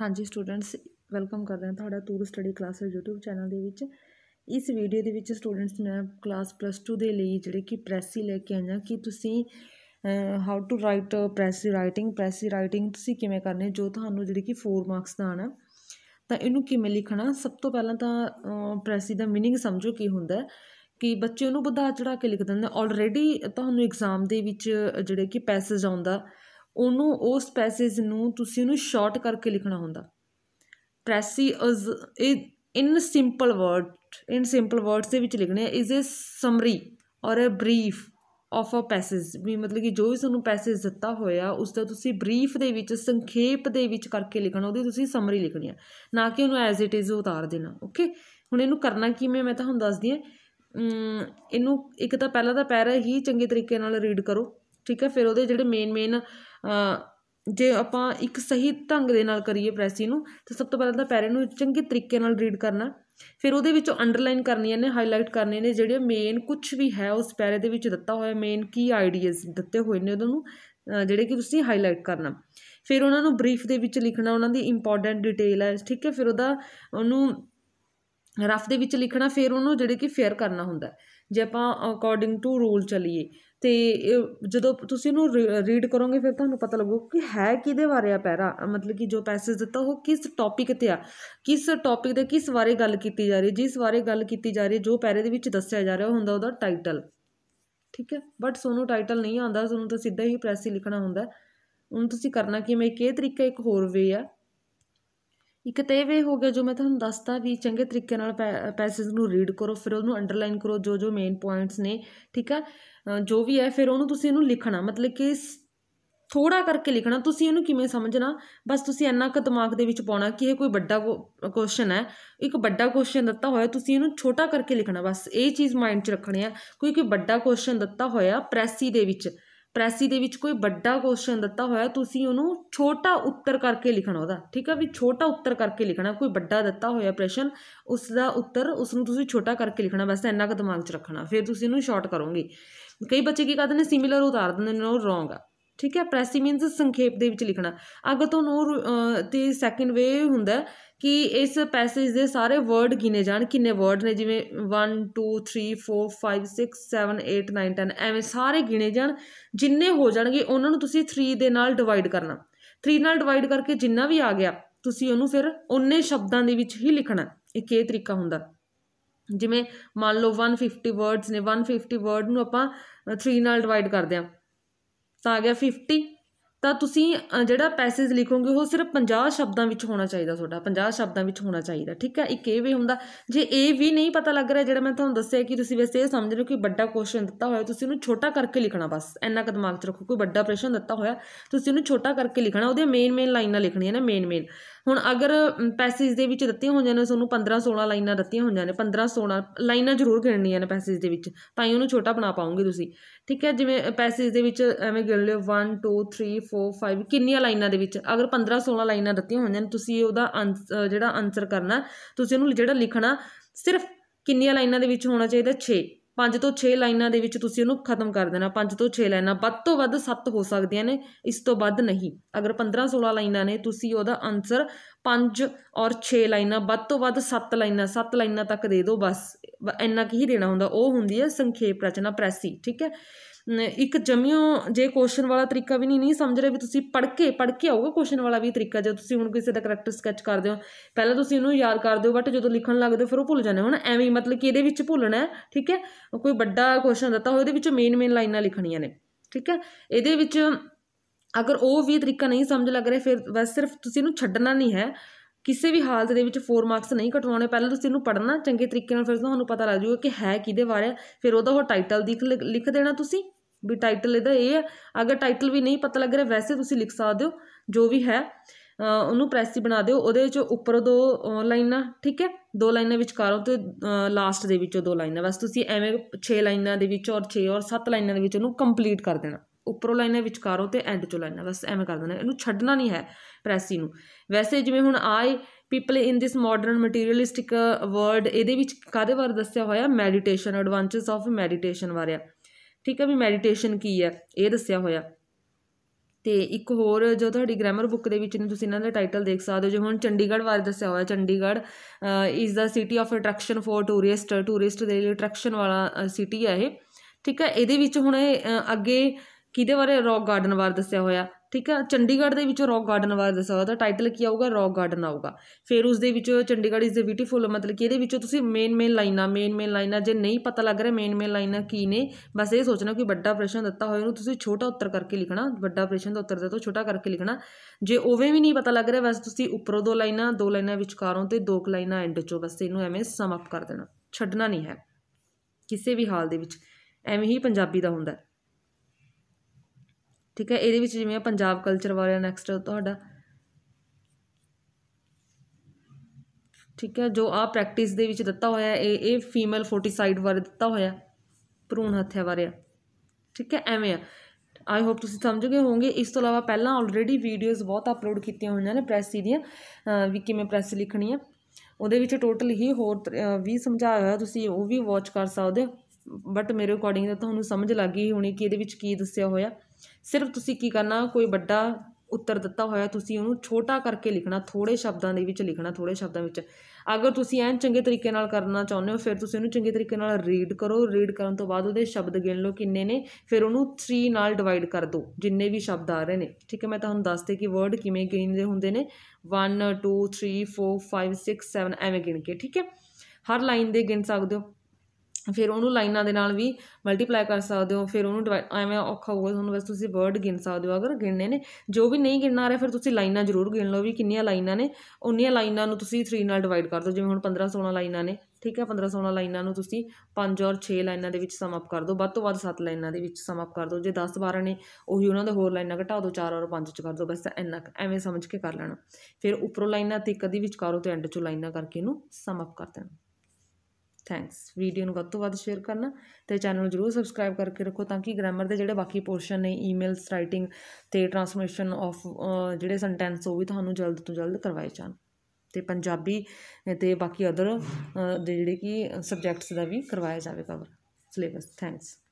ਹਾਂਜੀ students welcome ਕਰ ਰਹੇ ਹਾਂ ਤੁਹਾਡਾ tour study class YouTube channel ਦੇ ਵਿੱਚ ਇਸ ਵੀਡੀਓ ਦੇ ਵਿੱਚ ਸਟੂਡੈਂਟਸ ਮੈਂ ਕਲਾਸ ਪਲੱਸ 2 ਦੇ ਲਈ ਜਿਹੜੇ ਕਿ ਪ੍ਰੈਸੀ ਲੈ ਕੇ ਆਇਆ ਕਿ ਤੁਸੀਂ how to write precis writing precis writing ਤੁਸੀਂ ਕਿਵੇਂ ਕਰਨੀ ਜੋ ਤੁਹਾਨੂੰ ਜਿਹੜੀ ਕਿ 4 ਮਾਰਕਸ ਦਾ ਆਣਾ ਤਾਂ ਇਹਨੂੰ ਕਿਵੇਂ ਲਿਖਣਾ ਸਭ ਤੋਂ ਪਹਿਲਾਂ ਤਾਂ ਪ੍ਰੈਸੀ ਦਾ मीनिंग ਸਮਝੋ ਕੀ ਹੁੰਦਾ ਕਿ ਬੱਚੇ ਉਹਨੂੰ ਵਧਾ ਚੜਾ ਕੇ ਲਿਖ ਦਿੰਦੇ ਆਲਰੇਡੀ ਤੁਹਾਨੂੰ ਐਗਜ਼ਾਮ ਦੇ ਵਿੱਚ ਜਿਹੜੇ ਕਿ ਪੈਸੇਜ ਆਉਂਦਾ ਉਹਨੂੰ ਉਸ ਪੈਸੇਜ ਨੂੰ ਤੁਸੀਂ ਉਹਨੂੰ ਸ਼ਾਰਟ ਕਰਕੇ ਲਿਖਣਾ ਹੁੰਦਾ precis as in simple word in simple words ਦੇ ਵਿੱਚ ਲਿਖਣੇ is a summary or a brief of a passage ਵੀ ਮਤਲਬ ਕਿ ਜੋ ਵੀ ਤੁਹਾਨੂੰ ਪੈਸੇਜ ਦਿੱਤਾ ਹੋਇਆ ਉਸ ਦਾ ਤੁਸੀਂ ਬਰੀਫ ਦੇ ਵਿੱਚ ਸੰਖੇਪ ਦੇ ਵਿੱਚ ਕਰਕੇ ਲਿਖਣਾ ਉਹਦੀ ਤੁਸੀਂ ਸਮਰੀ ਲਿਖਣੀ ਆ ਨਾ ਕਿ ਉਹਨੂੰ ਐਜ਼ ਇਟ ਇਜ਼ ਉਤਾਰ ਦੇਣਾ ਓਕੇ ਹੁਣ ਇਹਨੂੰ ਕਰਨਾ ਕਿਵੇਂ ਮੈਂ ਤੁਹਾਨੂੰ ਦੱਸਦੀ ਆ ਇਹਨੂੰ ਇੱਕ ਤਾਂ ਪਹਿਲਾਂ ਦਾ ਪੈਰਾ ਹੀ ਚੰਗੇ ਤਰੀਕੇ ਨਾਲ ਰੀਡ ਕਰੋ ਠੀਕ ਹੈ ਫਿਰ ਉਹਦੇ ਜਿਹੜੇ ਮੇਨ ਮੇਨ ਜੇ ਆਪਾਂ ਇੱਕ ਸਹੀ ਢੰਗ ਦੇ ਨਾਲ ਕਰੀਏ ਪ੍ਰੈਸੀ ਨੂੰ ਤਾਂ ਸਭ ਤੋਂ ਪਹਿਲਾਂ ਤਾਂ ਪੈਰੇ ਨੂੰ ਚੰਗੇ ਤਰੀਕੇ ਨਾਲ ਰੀਡ ਕਰਨਾ ਫਿਰ ਉਹਦੇ ਵਿੱਚੋਂ ਅੰਡਰਲਾਈਨ ਕਰਨੀਆਂ ਨੇ ਹਾਈਲਾਈਟ ਕਰਨੇ ਨੇ ਜਿਹੜੇ ਮੇਨ ਕੁਝ ਵੀ ਹੈ ਉਸ ਪੈਰੇ ਦੇ ਵਿੱਚ ਦਿੱਤਾ ਹੋਇਆ ਮੇਨ ਕੀ ਆਈਡੀਆਜ਼ ਦਿੱਤੇ ਹੋਏ ਨੇ ਉਹਨਾਂ ਨੂੰ ਜਿਹੜੇ ਕਿ ਤੁਸੀਂ ਹਾਈਲਾਈਟ ਕਰਨਾ ਫਿਰ ਉਹਨਾਂ ਨੂੰ ਬਰੀਫ ਦੇ ਵਿੱਚ ਲਿਖਣਾ ਉਹਨਾਂ ਦੀ ਇੰਪੋਰਟੈਂਟ ਡਿਟੇਲ ਹੈ ਠੀਕ ਹੈ ਫਿਰ ਉਹਦਾ ਉਹਨੂੰ ਰਫ ਦੇ ਵਿੱਚ ਲਿਖਣਾ ਫਿਰ ਉਹਨੂੰ ਜਿਹੜੇ ਕਿ ਫੇਅਰ ਕਰਨਾ ਹੁੰਦਾ ਹੈ ਜੇ ਆਪਾਂ ਅਕੋਰਡਿੰਗ ਟੂ ਰੂਲ ਚੱਲੀਏ ਤੇ ਜਦੋਂ ਤੁਸੀਂ ਉਹਨੂੰ ਰੀਡ ਕਰੋਗੇ ਫਿਰ ਤੁਹਾਨੂੰ ਪਤਾ ਲੱਗੂ ਕਿ ਹੈ ਕਿਹਦੇ ਬਾਰੇ ਆ ਪੈਰਾ ਮਤਲਬ ਕਿ ਜੋ ਪੈਸੇਜ ਦਿੱਤਾ ਉਹ ਕਿਸ ਟੌਪਿਕ ਤੇ ਆ ਕਿਸ ਟੌਪਿਕ ਦੇ ਕਿਸ ਬਾਰੇ ਗੱਲ ਕੀਤੀ ਜਾ ਰਹੀ ਜਿਸ ਬਾਰੇ ਗੱਲ ਕੀਤੀ ਜਾ ਰਹੀ ਜੋ ਪੈਰੇ ਦੇ ਵਿੱਚ ਦੱਸਿਆ ਜਾ ਰਿਹਾ ਹੁੰਦਾ ਉਹਦਾ ਟਾਈਟਲ ਠੀਕ ਹੈ ਬਟ ਸੋਨੂੰ ਟਾਈਟਲ ਨਹੀਂ ਆਉਂਦਾ ਸੋਨੂੰ ਤਾਂ ਸਿੱਧਾ ਹੀ ਪ੍ਰੈਸ ਹੀ ਲਿਖਣਾ ਹੁੰਦਾ ਉਹਨੂੰ ਤੁਸੀਂ ਕਰਨਾ ਕਿਵੇਂ ਇੱਕ ਇਹ ਤਰੀਕਾ ਇੱਕ ਹੋਰ ਵੇ ਆ ਇੱਕ ਤੇ ਇਹ ਹੋ ਗਿਆ ਜੋ ਮੈਂ ਤੁਹਾਨੂੰ ਦੱਸਤਾ ਵੀ ਚੰਗੇ ਤਰੀਕੇ ਨਾਲ ਪੈਸੇਜ ਨੂੰ ਰੀਡ ਕਰੋ ਫਿਰ ਉਹਨੂੰ ਅੰਡਰਲਾਈਨ ਕਰੋ ਜੋ ਜੋ ਮੇਨ ਪੁਆਇੰਟਸ ਨੇ ਠੀਕ ਆ ਜੋ ਵੀ ਹੈ ਫਿਰ ਉਹਨੂੰ ਤੁਸੀਂ ਇਹਨੂੰ ਲਿਖਣਾ ਮਤਲਬ ਕਿ ਥੋੜਾ ਕਰਕੇ ਲਿਖਣਾ ਤੁਸੀਂ ਇਹਨੂੰ ਕਿਵੇਂ ਸਮਝਣਾ ਬਸ ਤੁਸੀਂ ਇੰਨਾ ਕੁ ਦਿਮਾਗ ਦੇ ਵਿੱਚ ਪਾਉਣਾ ਕਿ ਇਹ ਕੋਈ ਵੱਡਾ ਕੁਐਸਚਨ ਹੈ ਇੱਕ ਵੱਡਾ ਕੁਐਸਚਨ ਦਿੱਤਾ ਹੋਇਆ ਤੁਸੀਂ ਇਹਨੂੰ ਛੋਟਾ ਕਰਕੇ ਲਿਖਣਾ ਬਸ ਇਹ ਚੀਜ਼ ਮਾਈਂਡ 'ਚ ਰੱਖਣੀ ਆ ਕਿਉਂਕਿ ਵੱਡਾ ਕੁਐਸਚਨ ਦਿੱਤਾ ਹੋਇਆ ਪ੍ਰੈਸੀ ਦੇ ਵਿੱਚ ਪ੍ਰੈਸੀ ਦੇ ਵਿੱਚ ਕੋਈ ਵੱਡਾ ਕੁਐਸਚਨ ਦਿੱਤਾ ਹੋਇਆ ਤੁਸੀਂ ਉਹਨੂੰ ਛੋਟਾ ਉੱਤਰ ਕਰਕੇ ਲਿਖਣਾ ਉਹਦਾ ਠੀਕ ਆ ਵੀ ਛੋਟਾ ਉੱਤਰ ਕਰਕੇ ਲਿਖਣਾ ਕੋਈ ਵੱਡਾ ਦਿੱਤਾ ਹੋਇਆ ਪ੍ਰਸ਼ਨ ਉਸ ਦਾ ਉੱਤਰ ਉਸ ਨੂੰ ਤੁਸੀਂ ਛੋਟਾ ਕਰਕੇ ਲਿਖਣਾ ਬਸ ਇੰਨਾ ਕੁ ਦਿਮਾਗ 'ਚ ਰੱਖਣਾ ਫਿਰ ਤੁਸੀਂ ਇਹਨੂੰ ਸ਼ਾਰਟ ਕਰੋਗੇ ਕਈ ਬੱਚੇ ਕੀ ਕਰਦੇ ਨੇ ਸਿਮਿਲਰ ਉਤਾਰ ਦਿੰਦੇ ਨੇ ਉਹ ਰੋਂਗ ਆ ਠੀਕ ਹੈ ਪ੍ਰੈਸੀ ਮੀਨਸ ਸੰਖੇਪ ਦੇ ਵਿੱਚ ਲਿਖਣਾ ਅਗਤੋਂ ਉਹ ਤੇ ਸੈਕਿੰਡ ਵੇ ਹੁੰਦਾ ਕਿ ਇਸ ਪੈਸੇਜ ਦੇ ਸਾਰੇ ਵਰਡ ਗਿਨੇ ਜਾਣ ਕਿੰਨੇ ਵਰਡ ਨੇ ਜਿਵੇਂ 1 2 3 4 5 6 7 8 9 10 ਐਵੇਂ ਸਾਰੇ ਗਿਨੇ ਜਾਣ ਜਿੰਨੇ ਹੋ ਜਾਣਗੇ ਉਹਨਾਂ ਨੂੰ ਤੁਸੀਂ 3 ਦੇ ਨਾਲ ਡਿਵਾਈਡ ਕਰਨਾ 3 ਨਾਲ ਡਿਵਾਈਡ ਕਰਕੇ ਜਿੰਨਾ ਵੀ ਆ ਗਿਆ ਤੁਸੀਂ ਉਹਨੂੰ ਫਿਰ ਉਹਨੇ ਸ਼ਬਦਾਂ ਦੇ ਵਿੱਚ ਹੀ ਲਿਖਣਾ ਇੱਕ ਇਹ ਤਰੀਕਾ ਹੁੰਦਾ ਜਿਵੇਂ ਮੰਨ ਲਓ 150 ਵਰਡਸ ਨੇ 150 ਵਰਡ ਨੂੰ ਆਪਾਂ 3 ਨਾਲ ਡਿਵਾਈਡ ਕਰਦੇ ਆਂ ਤਾਂ ਆ ਗਿਆ ਫਿਫਟੀ ਤਾਂ ਤੁਸੀਂ ਜਿਹੜਾ ਪੈਸੇਜ ਲਿਖੋਗੇ ਉਹ ਸਿਰਫ 50 ਸ਼ਬਦਾਂ ਵਿੱਚ ਹੋਣਾ ਚਾਹੀਦਾ ਤੁਹਾਡਾ 50 ਸ਼ਬਦਾਂ ਵਿੱਚ ਹੋਣਾ ਚਾਹੀਦਾ ਠੀਕ ਹੈ ਇੱਕ ਇਹ ਵੀ ਹੁੰਦਾ ਜੇ ਇਹ ਵੀ ਨਹੀਂ ਪਤਾ ਲੱਗ ਰਿਹਾ ਜਿਹੜਾ ਮੈਂ ਤੁਹਾਨੂੰ ਦੱਸਿਆ ਕਿ ਤੁਸੀਂ ਵੈਸੇ ਇਹ ਸਮਝ ਲਓ ਕਿ ਵੱਡਾ ਕੁਐਸਚਨ ਦਿੱਤਾ ਹੋਇਆ ਤੁਸੀਂ ਉਹਨੂੰ ਛੋਟਾ ਕਰਕੇ ਲਿਖਣਾ ਬਸ ਇੰਨਾ ਕੁ ਦਿਮਾਗ 'ਚ ਰੱਖੋ ਕੋਈ ਵੱਡਾ ਪ੍ਰਸ਼ਨ ਦਿੱਤਾ ਹੋਇਆ ਤੁਸੀਂ ਉਹਨੂੰ ਛੋਟਾ ਕਰਕੇ ਲਿਖਣਾ ਉਹਦੇ ਮੇਨ ਮੇਨ ਲਾਈਨਾਂ ਲਿਖਣੀਆਂ ਨੇ ਮੇਨ ਮੇਨ ਹੁਣ ਅਗਰ ਪੈਸੇਜ ਦੇ ਵਿੱਚ ਦਿੱਤੀਆਂ ਹੋਈਆਂ ਨੇ ਤੁਹਾਨੂੰ 15 16 ਲਾਈਨਾਂ ਦਿੱਤੀਆਂ ਹੋਈਆਂ ਨੇ 15 16 ਲਾਈਨਾਂ ਜ਼ਰੂਰ ਗਿਣਨੀਆਂ ਨੇ ਪੈਸੇਜ ਦੇ ਵਿੱਚ ਤਾਂ ਹੀ ਉਹਨੂੰ ਛੋਟਾ ਬਣਾ ਪਾਉਂਗੇ ਤੁਸੀਂ ਠੀਕ ਹੈ ਜਿਵੇਂ ਪੈਸੇਜ ਦੇ ਵਿੱਚ ਐਵੇਂ ਗਿਣ ਲਿਓ 1 2 3 4 5 6 7 8 9 10 11 12 13 14 15 16 17 18 19 20 21 22 23 24 25 26 27 28 29 30 31 32 33 34 35 36 37 38 39 40 41 42 43 44 45 46 47 48 49 50 51 52 53 4 5 ਕਿੰਨੀਆਂ ਲਾਈਨਾਂ ਦੇ ਵਿੱਚ ਅਗਰ 15 16 ਲਾਈਨਾਂ ਦਿੱਤੀਆਂ ਹੋਈਆਂ ਨੇ ਤੁਸੀਂ ਉਹਦਾ ਜਿਹੜਾ ਆਨਸਰ ਕਰਨਾ ਤੁਸੀਂ ਉਹਨੂੰ ਜਿਹੜਾ ਲਿਖਣਾ ਸਿਰਫ ਕਿੰਨੀਆਂ ਲਾਈਨਾਂ ਦੇ ਵਿੱਚ ਹੋਣਾ ਚਾਹੀਦਾ 6 5 ਤੋਂ 6 ਲਾਈਨਾਂ ਦੇ ਵਿੱਚ ਤੁਸੀਂ ਉਹਨੂੰ ਖਤਮ ਕਰ ਦੇਣਾ 5 ਤੋਂ 6 ਲਾਈਨਾਂ ਵੱਧ ਤੋਂ ਵੱਧ 7 ਹੋ ਸਕਦੀਆਂ ਨੇ ਇਸ ਤੋਂ ਵੱਧ ਨਹੀਂ ਅਗਰ 15 16 ਲਾਈਨਾਂ ਨੇ ਤੁਸੀਂ ਉਹਦਾ ਆਨਸਰ 5 ਔਰ 6 ਲਾਈਨਾਂ ਵੱਧ ਤੋਂ ਵੱਧ 7 ਲਾਈਨਾਂ 7 ਲਾਈਨਾਂ ਤੱਕ ਦੇ ਦਿਓ ਬਸ ਇੰਨਾ ਕੀ ਹੀ ਦੇਣਾ ਹੁੰਦਾ ਉਹ ਹੁੰਦੀ ਹੈ ਸੰਖੇਪ ਰਚਨਾ ਪ੍ਰੈਸੀ ਠੀਕ ਹੈ ਇੱਕ ਜਮਿਓ ਜੇ ਕੁਐਸਚਨ ਵਾਲਾ ਤਰੀਕਾ ਵੀ ਨਹੀਂ ਨਹੀਂ ਸਮਝ ਰਹੇ ਵੀ ਤੁਸੀਂ ਪੜ੍ਹ ਕੇ ਪੜ੍ਹ ਕੇ ਆਊਗਾ ਕੁਐਸਚਨ ਵਾਲਾ ਵੀ ਤਰੀਕਾ ਜੇ ਤੁਸੀਂ ਹੁਣ ਕਿਸੇ ਦਾ ਕਰੈਕਟਰ ਸਕੈਚ ਕਰਦੇ ਹੋ ਪਹਿਲਾਂ ਤੁਸੀਂ ਉਹਨੂੰ ਯਾਦ ਕਰਦੇ ਹੋ ਬਟ ਜਦੋਂ ਲਿਖਣ ਲੱਗਦੇ ਹੋ ਫਿਰ ਉਹ ਭੁੱਲ ਜਾਂਦੇ ਹੋ ਨਾ ਐਵੇਂ ਮਤਲਬ ਕਿ ਇਹਦੇ ਵਿੱਚ ਭੁੱਲਣਾ ਠੀਕ ਹੈ ਕੋਈ ਵੱਡਾ ਕੁਐਸਚਨ ਦਿੱਤਾ ਹੋਵੇ ਇਹਦੇ ਵਿੱਚ ਮੇਨ ਮੇਨ ਲਾਈਨਾਂ ਲਿਖਣੀਆਂ ਨੇ ਠੀਕ ਹੈ ਇਹਦੇ ਵਿੱਚ ਅਗਰ ਉਹ ਵੀ ਤਰੀਕਾ ਨਹੀਂ ਸਮਝ ਲੱਗ ਰਿਹਾ ਫਿਰ ਬਸ ਸਿਰਫ ਤੁਸੀਂ ਇਹਨੂੰ ਛੱਡਣਾ ਨਹੀਂ ਹੈ ਕਿਸੇ ਵੀ ਹਾਲਤ ਦੇ ਵਿੱਚ 4 ਮਾਰਕਸ ਨਹੀਂ ਕਟਵਾਉਣੇ ਪਹਿਲਾਂ ਤੁਸੀਂ ਇਹਨੂੰ ਪੜ੍ਹਨਾ ਚੰਗੇ ਤਰੀਕੇ ਨਾਲ ਫਿਰ ਤੁਹਾਨੂੰ ਪਤਾ ਲੱਗ ਜਾਊਗਾ ਕਿ ਹੈ ਕਿਹਦੇ ਬਾਰੇ ਫਿਰ ਉਹਦਾ ਉਹ ਟਾਈਟਲ ਲਿਖ ਦੇਣਾ ਤੁਸੀਂ ਵੀ ਟਾਈਟਲ ਇਹਦਾ ਇਹ ਹੈ ਅਗਰ ਟਾਈਟਲ ਵੀ ਨਹੀਂ ਪਤਾ ਲੱਗ ਰਿਹਾ ਵੈਸੇ ਤੁਸੀਂ ਲਿਖ ਸਕਦੇ ਹੋ ਜੋ ਵੀ ਹੈ ਉਹਨੂੰ ਪ੍ਰੈਸ ਹੀ ਬਣਾ ਦਿਓ ਉਹਦੇ ਵਿੱਚ ਉੱਪਰ ਦੋ ਲਾਈਨਾਂ ਠੀਕ ਹੈ ਦੋ ਲਾਈਨਾਂ ਵਿਚਕਾਰੋਂ ਤੇ ਲਾਸਟ ਦੇ ਵਿੱਚੋਂ ਦੋ ਲਾਈਨਾਂ ਬਸ ਤੁਸੀਂ ਐਵੇਂ 6 ਲਾਈਨਾਂ ਦੇ ਵਿੱਚ ਔਰ 6 ਔਰ 7 ਲਾਈਨਾਂ ਦੇ ਵਿੱਚ ਉਹਨੂੰ ਕੰਪਲੀਟ ਕਰ ਦੇਣਾ ਉੱਪਰੋਂ ਲਾਈਨਾਂ ਵਿਚਕਾਰੋਂ ਤੇ ਐਂਡ ਚੋਂ ਲਾਈਨਾਂ ਬਸ ਐਵੇਂ ਕਰ ਦੇਣਾ ਇਹਨੂੰ ਛੱਡਣਾ ਨਹੀਂ ਹੈ ਪ੍ਰੈਸੀ ਨੂੰ ਵੈਸੇ ਜਿਵੇਂ ਹੁਣ ਆਏ people in this modern materialistic world ਇਹਦੇ ਵਿੱਚ ਕਾਦੇ ਬਾਰੇ ਦੱਸਿਆ ਹੋਇਆ ਮੈਡੀਟੇਸ਼ਨ ਐਡਵਾਂਸਸ ਆਫ ਮੈਡੀਟੇਸ਼ਨ ਬਾਰੇ ਠੀਕ ਹੈ ਵੀ ਮੈਡੀਟੇਸ਼ਨ ਕੀ ਹੈ ਇਹ ਦੱਸਿਆ ਹੋਇਆ ਤੇ ਇੱਕ ਹੋਰ ਜੋ ਤੁਹਾਡੀ ਗ੍ਰਾਮਰ ਬੁੱਕ ਦੇ ਵਿੱਚ ਨੇ ਤੁਸੀਂ ਇਹਨਾਂ ਦਾ ਟਾਈਟਲ ਦੇਖ ਸਕਦੇ ਹੋ ਜੋ ਹੁਣ ਚੰਡੀਗੜ੍ਹ ਬਾਰੇ ਦੱਸਿਆ ਹੋਇਆ Chandigarh is the city of attraction for tourist tourist ਦੇ ਲਈ ਅਟਰੈਕਸ਼ਨ ਵਾਲਾ ਸਿਟੀ ਹੈ ਇਹ ਠੀਕ ਹੈ ਇਹਦੇ ਵਿੱਚ ਹੁਣ ਅੱਗੇ ਕਿਹਦੇ ਬਾਰੇ ਰੌਕ ਗਾਰਡਨ ਬਾਰੇ ਦੱਸਿਆ ਹੋਇਆ ਠੀਕ ਆ ਚੰਡੀਗੜ੍ਹ ਦੇ ਵਿੱਚ ਰੌਕ ਗਾਰਡਨ ਬਾਰੇ ਦੱਸਿਆ ਤਾਂ ਟਾਈਟਲ ਕੀ ਆਊਗਾ ਰੌਕ ਗਾਰਡਨ ਆਊਗਾ ਫਿਰ ਉਸ ਦੇ ਵਿੱਚ ਚੰਡੀਗੜ੍ਹ ਇਜ਼ ਅ ਬਿਊਟੀਫੁਲ ਮਤਲਬ ਕਿ ਇਹਦੇ ਵਿੱਚੋਂ ਤੁਸੀਂ ਮੇਨ ਮੇਨ ਲਾਈਨਾਂ ਮੇਨ ਮੇਨ ਲਾਈਨਾਂ ਜੇ ਨਹੀਂ ਪਤਾ ਲੱਗ ਰਿਹਾ ਮੇਨ ਮੇਨ ਲਾਈਨਾਂ ਕੀ ਨੇ ਬਸ ਇਹ ਸੋਚਣਾ ਕਿ ਵੱਡਾ ਪ੍ਰਸ਼ਨ ਦਿੱਤਾ ਹੋਇਆ ਉਹਨੂੰ ਤੁਸੀਂ ਛੋਟਾ ਉੱਤਰ ਕਰਕੇ ਲਿਖਣਾ ਵੱਡਾ ਪ੍ਰਸ਼ਨ ਦਾ ਉੱਤਰ ਦੇ ਤੋ ਛੋਟਾ ਕਰਕੇ ਲਿਖਣਾ ਜੇ ਉਵੇਂ ਵੀ ਨਹੀਂ ਪਤਾ ਲੱਗ ਰਿਹਾ ਬਸ ਤੁਸੀਂ ਉੱਪਰੋਂ ਦੋ ਲਾਈਨਾਂ ਦੋ ਲਾਈਨਾਂ ਵਿਚਕਾਰੋਂ ਤੇ ਦੋ ਲਾਈਨਾਂ ਐਂਡ ਚੋਂ ਬਸ ਇਹਨੂੰ ਐਵੇਂ ਸਮ ਅਪ ਕਰ ਦੇਣਾ ਛੱਡਣਾ ਨਹੀਂ ਹੈ ਕਿਸੇ ਵੀ ਹਾਲ ਦੇ ਵਿੱਚ ਐਵੇਂ ਹੀ ਪੰਜਾਬੀ ਦਾ ਹੁੰਦਾ ਠੀਕ ਹੈ ਇਹਦੇ ਵਿੱਚ ਜਿਵੇਂ ਪੰਜਾਬ ਕਲਚਰ ਵਾਲਾ ਨੈਕਸਟ ਤੁਹਾਡਾ ਠੀਕ ਹੈ ਜੋ ਆ ਪ੍ਰੈਕਟਿਸ ਦੇ ਵਿੱਚ ਦਿੱਤਾ ਹੋਇਆ ਇਹ ਇਹ ਫੀਮੇਲ ਫੋਰਟੀਸਾਈਡ ਬਾਰੇ ਦਿੱਤਾ ਹੋਇਆ ਭਰੂਣ ਹੱਤਿਆ ਬਾਰੇ ਠੀਕ ਹੈ ਐਵੇਂ ਆ ਆਈ ਹੋਪ ਤੁਸੀਂ ਸਮਝ ਗਏ ਹੋਵੋਗੇ ਇਸ ਤੋਂ ਇਲਾਵਾ ਪਹਿਲਾਂ ਆਲਰੇਡੀ ਵੀਡੀਓਜ਼ ਬਹੁਤ ਅਪਲੋਡ ਕੀਤੀਆਂ ਹੋਈਆਂ ਨੇ ਪ੍ਰੈਸ ਦੀਆਂ ਵੀ ਕਿਵੇਂ ਪ੍ਰੈਸ ਲਿਖਣੀ ਆ ਉਹਦੇ ਵਿੱਚ ਟੋਟਲ ਹੀ ਹੋਰ ਵੀ ਸਮਝਾਇਆ ਹੋਇਆ ਤੁਸੀਂ ਉਹ ਵੀ ਵਾਚ ਕਰ ਸਕਦੇ ਹੋ ਬਟ ਮੇਰੇ ਅਕੋਰਡਿੰਗ ਤਾਂ ਤੁਹਾਨੂੰ ਸਮਝ ਲੱਗ ਗਈ ਹੋਣੀ ਕਿ ਇਹਦੇ ਵਿੱਚ ਕੀ ਦੱਸਿਆ ਹੋਇਆ ਸਿਰਫ ਤੁਸੀਂ ਕੀ ਕਰਨਾ ਕੋਈ ਵੱਡਾ ਉੱਤਰ ਦਿੱਤਾ ਹੋਇਆ ਤੁਸੀਂ ਉਹਨੂੰ ਛੋਟਾ ਕਰਕੇ ਲਿਖਣਾ ਥੋੜੇ ਸ਼ਬਦਾਂ ਦੇ ਵਿੱਚ ਲਿਖਣਾ ਥੋੜੇ ਸ਼ਬਦਾਂ ਵਿੱਚ ਅਗਰ ਤੁਸੀਂ ਐਨ ਚੰਗੇ ਤਰੀਕੇ ਨਾਲ ਕਰਨਾ ਚਾਹੁੰਦੇ ਹੋ ਫਿਰ ਤੁਸੀਂ ਉਹਨੂੰ ਚੰਗੇ ਤਰੀਕੇ ਨਾਲ ਰੀਡ ਕਰੋ ਰੀਡ ਕਰਨ ਤੋਂ ਬਾਅਦ ਉਹਦੇ ਸ਼ਬਦ ਗਿਣ ਲਓ ਕਿੰਨੇ ਨੇ ਫਿਰ ਉਹਨੂੰ 3 ਨਾਲ ਡਿਵਾਈਡ ਕਰ ਦਿਓ ਜਿੰਨੇ ਵੀ ਸ਼ਬਦ ਆ ਰਹੇ ਨੇ ਠੀਕ ਹੈ ਮੈਂ ਤੁਹਾਨੂੰ ਦੱਸਦੇ ਕਿ ਵਰਡ ਕਿਵੇਂ ਗਿਣਦੇ ਹੁੰਦੇ ਨੇ 1 2 3 4 5 6 7 ਐਵੇਂ ਗਿਣ ਕੇ ਠੀਕ ਹੈ ਹਰ ਲਾਈਨ ਦੇ ਗਿਣ ਸਕਦੇ ਹੋ ਫਿਰ ਉਹਨੂੰ ਲਾਈਨਾਂ ਦੇ ਨਾਲ ਵੀ ਮਲਟੀਪਲਾਈ ਕਰ ਸਕਦੇ ਹੋ ਫਿਰ ਉਹਨੂੰ ਡਿਵਾਈਡ ਐਵੇਂ ਔਖਾ ਹੋਊਗਾ ਤੁਹਾਨੂੰ ਬਸ ਤੁਸੀਂ ਵਰਡ ਗਿਣ ਸਕਦੇ ਹੋ ਅਗਰ ਗਿਣਨੇ ਨੇ ਜੋ ਵੀ ਨਹੀਂ ਗਿਣਨਾ ਆ ਰਿਹਾ ਫਿਰ ਤੁਸੀਂ ਲਾਈਨਾਂ ਜ਼ਰੂਰ ਗਿਣ ਲਓ ਵੀ ਕਿੰਨੀਆਂ ਲਾਈਨਾਂ ਨੇ ਉਨੀਆਂ ਲਾਈਨਾਂ ਨੂੰ ਤੁਸੀਂ 3 ਨਾਲ ਡਿਵਾਈਡ ਕਰ ਦਿਓ ਜਿਵੇਂ ਹੁਣ 15 16 ਲਾਈਨਾਂ ਨੇ ਠੀਕ ਹੈ 15 16 ਲਾਈਨਾਂ ਨੂੰ ਤੁਸੀਂ 5 ਔਰ 6 ਲਾਈਨਾਂ ਦੇ ਵਿੱਚ ਸਮ ਅਪ ਕਰ ਦਿਓ ਵੱਧ ਤੋਂ ਵੱਧ 7 ਲਾਈਨਾਂ ਦੇ ਵਿੱਚ ਸਮ ਅਪ ਕਰ ਦਿਓ ਜੇ 10 12 ਨੇ ਉਹੀ ਉਹਨਾਂ ਦੇ ਹੋਰ ਲਾਈਨਾਂ ਘਟਾ ਦਿਓ 4 ਔਰ 5 ਚ ਕਰ ਦਿਓ ਬਸ ਇੰਨਾ ਐਵੇਂ ਸਮਝ ਕੇ ਕਰ ਲੈਣਾ ਫਿਰ ਉੱਪਰੋਂ ਲਾਈਨਾਂ ਤੇ ਕਦੀ ਵਿਚਕਾਰੋਂ ਤੇ ਐਂਡ ਚੋਂ ਲਾਈਨਾਂ ਕਰਕੇ ਇਹਨੂੰ ਸਮ ਅਪ ਕਰ ਦੇਣਾ ਥੈਂਕਸ ਵੀਡੀਓ ਨੂੰ ਵੱਧ ਤੋਂ ਵੱਧ ਸ਼ੇਅਰ ਕਰਨਾ ਤੇ ਚੈਨਲ ਨੂੰ ਜਰੂਰ ਸਬਸਕ੍ਰਾਈਬ ਕਰਕੇ ਰੱਖੋ ਤਾਂ ਕਿ ਗ੍ਰਾਮਰ ਦੇ ਜਿਹੜੇ ਬਾਕੀ ਪੋਰਸ਼ਨ ਨੇ ਈਮੇਲਸ ਰਾਈਟਿੰਗ ਤੇ ਟਰਾਂਸਫਰਮੇਸ਼ਨ ਆਫ ਜਿਹੜੇ ਸੈਂਟੈਂਸ ਉਹ ਵੀ ਤੁਹਾਨੂੰ ਜਲਦ ਤੋਂ ਜਲਦ ਕਰਵਾਏ ਜਾਣ ਤੇ ਪੰਜਾਬੀ ਤੇ ਬਾਕੀ ਅਦਰ ਦੇ ਜਿਹੜੇ ਕਿ ਸਬਜੈਕਟਸ ਦਾ ਵੀ ਕਰਵਾਇਆ ਜਾਵੇ ਕਵਰ ਸਿਲੇਬਸ ਥੈਂਕਸ